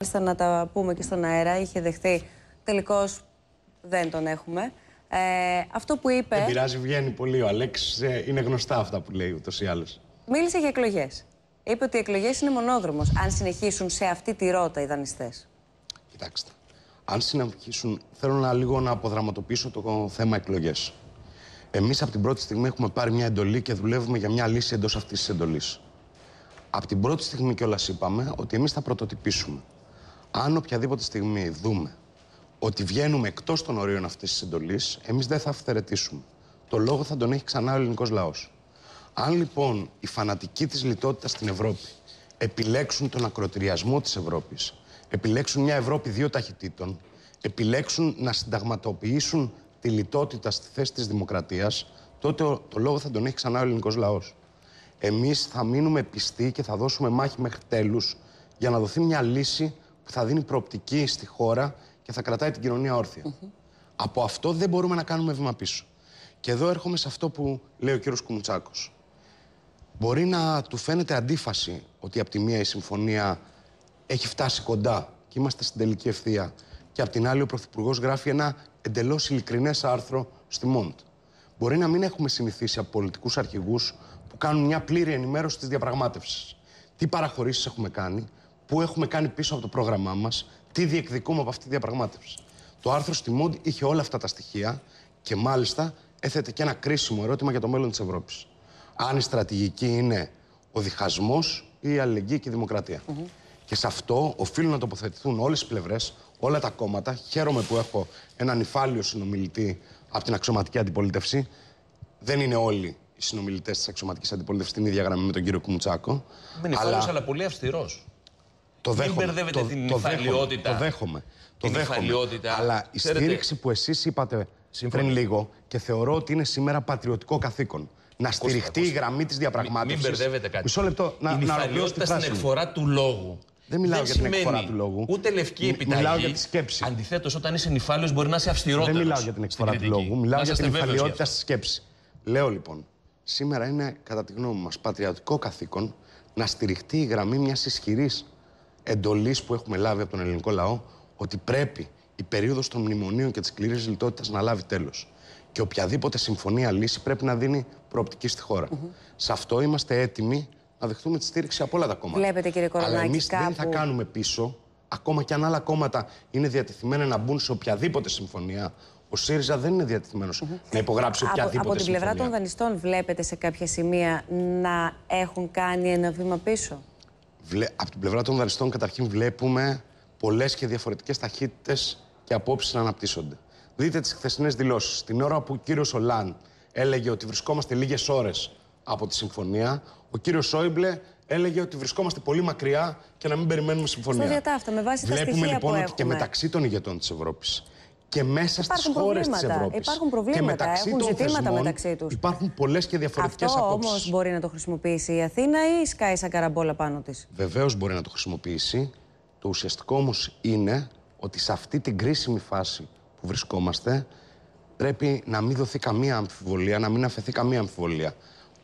Μάλιστα να τα πούμε και στον αέρα, είχε δεχτεί, Τελικώς δεν τον έχουμε. Ε, αυτό που είπε. Δεν πειράζει, βγαίνει πολύ. Ο Αλέξ ε, είναι γνωστά αυτά που λέει ούτως ή άλλως. Μίλησε για εκλογές. Είπε ότι οι εκλογές είναι μονόδρομος αν συνεχίσουν σε αυτή τη ρότα οι δανειστές. Κοιτάξτε. Αν συνεχίσουν, θέλω να λίγο να αποδραματοποιήσω το θέμα εκλογές. Εμείς από την πρώτη στιγμή έχουμε πάρει μια εντολή και δουλεύουμε για μια λύση εντός αυτής της εντολής. Από την πρώτη στιγμή κιόλας είπαμε ότι εμείς θα πρωτοτυπήσουμε. Αν οποιαδήποτε στιγμή δούμε ότι βγαίνουμε εκτός των ορίων αυτής της εντολής, εμείς δεν θα αυθαιρετήσουμε. Το λόγο θα τον έχει ξανά ο ελληνικός λαός. Αν λοιπόν οι φανατικοί της λιτότητας στην Ευρώπη επιλέξουν τον ακροτηριασμό της Ευρώπης, επιλέξουν μια Ευρώπη δύο ταχυτήτων, επιλέξουν να συνταγματοποιήσουν τη λιτότητα στη θέση της δημοκρατίας, τότε το λόγο θα τον έχει ξανά ο ελληνικός λαός. Εμείς θα μείνουμε πιστοί και θα δώσουμε μάχη μέχρι τέλους για να δοθεί μια λύση που θα δίνει προοπτική στη χώρα και θα κρατάει την κοινωνία όρθια. Από αυτό δεν μπορούμε να κάνουμε βήμα πίσω. Και εδώ έρχομαι σε αυτό που λέει ο κύριος Κουμουτσάκος. Μπορεί να του φαίνεται αντίφαση ότι από τη μία η συμφωνία έχει φτάσει κοντά και είμαστε στην τελική ευθεία. Και από την άλλη ο Πρωθυπουργός γράφει ένα εντελώς ειλικρινές άρθρο στη Μόντ. Μπορεί να μην έχουμε συνηθίσει από πολιτικούς αρχηγούς που κάνουν μια πλήρη ενημέρωση της διαπραγμάτευσης. Τι παραχωρήσεις έχουμε κάνει, που έχουμε κάνει πίσω από το πρόγραμμά μας, τι διεκδικούμε από αυτή τη διαπραγμάτευση. Το άρθρο στη Μούντ είχε όλα αυτά τα στοιχεία και μάλιστα έθετε και ένα κρίσιμο ερώτημα για το μέλλον της Ευρώπης. Αν η στρατηγική είναι ο διχασμός ή η αλληλεγγύη και η δημοκρατία. Και σε αυτό οφείλουν να τοποθετηθούν όλες τις πλευρές, όλα τα κόμματα. Χαίρομαι που έχω έναν υφάλιο συνομιλητή από την αξιωματική αντιπολίτευση. Δεν είναι όλοι οι συνομιλητές της αξιωματικής αντιπολίτευσης στην ίδια γραμμή με τον κύριο Κουμουτσάκο. Δεν είναι αλλά... αλλά πολύ αυστηρός. Το Μην δέχομαι. μπερδεύετε το, την το Το δέχομαι. Το δέχομαι. Αλλά η Ξέρετε... στήριξη που εσείς είπατε πριν λίγο και θεωρώ ότι είναι σήμερα πατριωτικό καθήκον. Να στηριχτεί η γραμμή της διαπραγμάτευση. Μην μπερδεύετε κάτι. Μισό λεπτό να Η υφαλιότητα στην εκφορά του λόγου. Δεν μιλάω δεν για την εκφορά του λόγου. Ούτε λευκή επιταγή. Μιλάω για τη σκέψη. Αντιθέτως, όταν είσαι νυφάλιος, μπορεί να είσαι αυστηρότερος. Δεν μιλάω για την εκφορά του λόγου. Μιλάω για την νυφαλιότητα στη σκέψη. Λέω λοιπόν, σήμερα είναι κατά τη γνώμη μας πατριωτικό καθήκον να στηριχτεί η γραμμή μιας ισχυρής εντολής που έχουμε λάβει από τον ελληνικό λαό ότι πρέπει η περίοδος των μνημονίων και της σκληρής λιτότητας να λάβει τέλος. Και οποιαδήποτε συμφωνία λύση πρέπει να δίνει προοπτική στη χώρα. Mm Σε αυτό είμαστε έτοιμοι να δεχτούμε τη στήριξη από όλα τα κόμματα. Βλέπετε, κύριε Κορονάκη, Αλλά εμεί κάπου... δεν θα κάνουμε πίσω, ακόμα και αν άλλα κόμματα είναι διατεθειμένα να μπουν σε οποιαδήποτε συμφωνία. Ο ΣΥΡΙΖΑ δεν είναι διατεθειμένος να υπογράψει οποιαδήποτε από, από την πλευρά των δανειστών, βλέπετε σε κάποια σημεία να έχουν κάνει ένα βήμα πίσω. Από την πλευρά των δανειστών, καταρχήν βλέπουμε πολλές και διαφορετικές ταχύτητες και απόψεις να αναπτύσσονται. Δείτε τις χθεσινές δηλώσεις. Την ώρα που ο κύριος Ολάν έλεγε ότι βρισκόμαστε λίγες ώρες από τη συμφωνία, ο κύριος Σόιμπλε έλεγε ότι βρισκόμαστε πολύ μακριά και να μην περιμένουμε συμφωνία. Στο διατάφτα, με βάση τα στοιχεία λοιπόν που ότι έχουμε. και μεταξύ των ηγετών της Ευρώπης και μέσα στις χώρες της Ευρώπης. Υπάρχουν προβλήματα, και μεταξύ έχουν ζητήματα μεταξύ τους. Υπάρχουν πολλές και διαφορετικές απόψει. Αυτό όμως μπορεί να το χρησιμοποιήσει η Αθήνα ή η σαν καραμπόλα πάνω της. Βεβαίως μπορεί να το χρησιμοποιήσει. Το ουσιαστικό όμως είναι ότι σε αυτή την κρίσιμη φάση που βρισκόμαστε πρέπει να μην δοθεί καμία αμφιβολία, να μην αφαιθεί καμία αμφιβολία.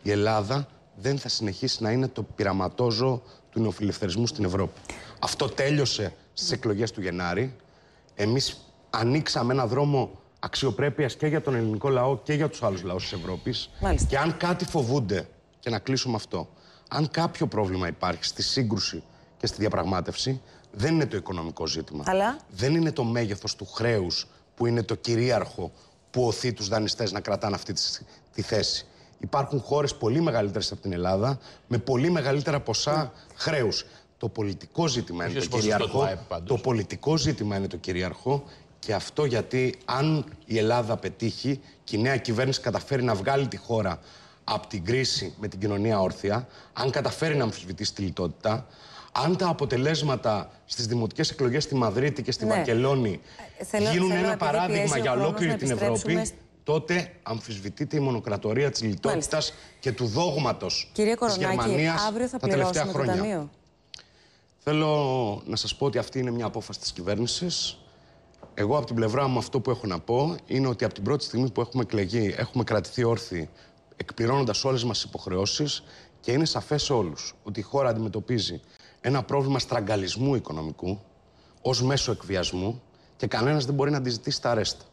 Η Ελλάδα δεν θα συνεχίσει να είναι το πειραματόζωο του νεοφιλελευθερισμού στην Ευρώπη. Αυτό τέλειωσε στις εκλογές του Γενάρη. Εμείς ανοίξαμε ένα δρόμο αξιοπρέπειας και για τον ελληνικό λαό και για τους άλλους λαούς της Ευρώπης. Και αν κάτι φοβούνται, και να κλείσουμε αυτό, αν κάποιο πρόβλημα υπάρχει στη σύγκρουση και στη διαπραγμάτευση, δεν είναι το οικονομικό ζήτημα. Αλλά... Δεν είναι το μέγεθος του χρέους που είναι το κυρίαρχο που οθεί τους δανειστές να κρατάνε αυτή τη θέση. Υπάρχουν χώρες πολύ μεγαλύτερες από την Ελλάδα με πολύ μεγαλύτερα ποσά ναι. χρέους. Το πολιτικό ζήτημα είναι το κυρίαρχο. Το πολιτικό ζήτημα είναι το κυρίαρχο και αυτό γιατί αν η Ελλάδα πετύχει και η νέα κυβέρνηση καταφέρει να βγάλει τη χώρα από την κρίση με την κοινωνία όρθια, αν καταφέρει να αμφισβητήσει τη λιτότητα, αν τα αποτελέσματα στις δημοτικές εκλογές στη Μαδρίτη και στη ναι. Ε, γίνουν ένα παράδειγμα για ολόκληρη την Ευρώπη, τότε αμφισβητείται η μονοκρατορία της λιτότητας και του δόγματος τη Γερμανία τα τελευταία χρόνια. Θέλω να σας πω ότι αυτή είναι μια απόφαση της κυβέρνησης. Εγώ από την πλευρά μου αυτό που έχω να πω είναι ότι από την πρώτη στιγμή που έχουμε εκλεγεί έχουμε κρατηθεί όρθιοι εκπληρώνοντας όλες μας υποχρεώσεις και είναι σαφές σε όλους ότι η χώρα αντιμετωπίζει ένα πρόβλημα στραγγαλισμού οικονομικού ως μέσο εκβιασμού και κανένας δεν μπορεί να αντιζητήσει τα αρέστα.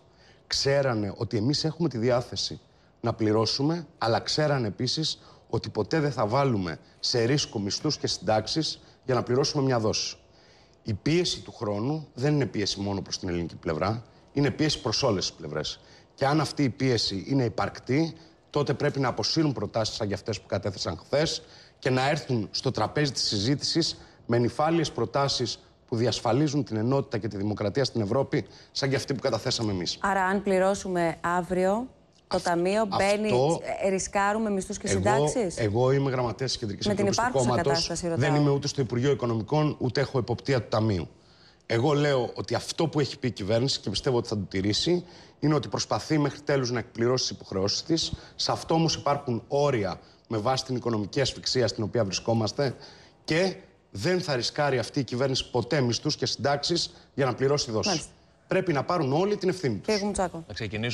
Ξέρανε ότι εμείς έχουμε τη διάθεση να πληρώσουμε, αλλά ξέρανε επίσης ότι ποτέ δεν θα βάλουμε σε ρίσκο μισθούς και συντάξεις για να πληρώσουμε μια δόση. Η πίεση του χρόνου δεν είναι πίεση μόνο προς την ελληνική πλευρά, είναι πίεση προς όλες τις πλευρές. Και αν αυτή η πίεση είναι υπαρκτή, τότε πρέπει να αποσύρουν προτάσεις σαν για αυτές που κατέθεσαν χθες και να έρθουν στο τραπέζι της συζήτησης με νυφάλιες προτάσεις που διασφαλίζουν την ενότητα και τη δημοκρατία στην Ευρώπη, σαν και αυτή που καταθέσαμε εμείς. Άρα, αν πληρώσουμε αύριο το ταμείο μπαίνει, αυτό... ρισκάρουμε μισθούς και συντάξεις. Εγώ, εγώ είμαι γραμματέας της Κεντρικής Επιτροπή κατάσταση, ρωτάω. Δεν είμαι ούτε στο Υπουργείο Οικονομικών, ούτε έχω εποπτεία του Ταμείου. Εγώ λέω ότι αυτό που έχει πει η κυβέρνηση και πιστεύω ότι θα το τηρήσει είναι ότι προσπαθεί μέχρι τέλους να εκπληρώσει τις υποχρεώσεις της. Σε αυτό όμως υπάρχουν όρια με βάση την οικονομική ασφυξία στην οποία βρισκόμαστε και δεν θα ρισκάρει αυτή η κυβέρνηση ποτέ μισθούς και συντάξεις για να πληρώσει δόση. Πρέπει να πάρουν όλοι την ευθύνη τους.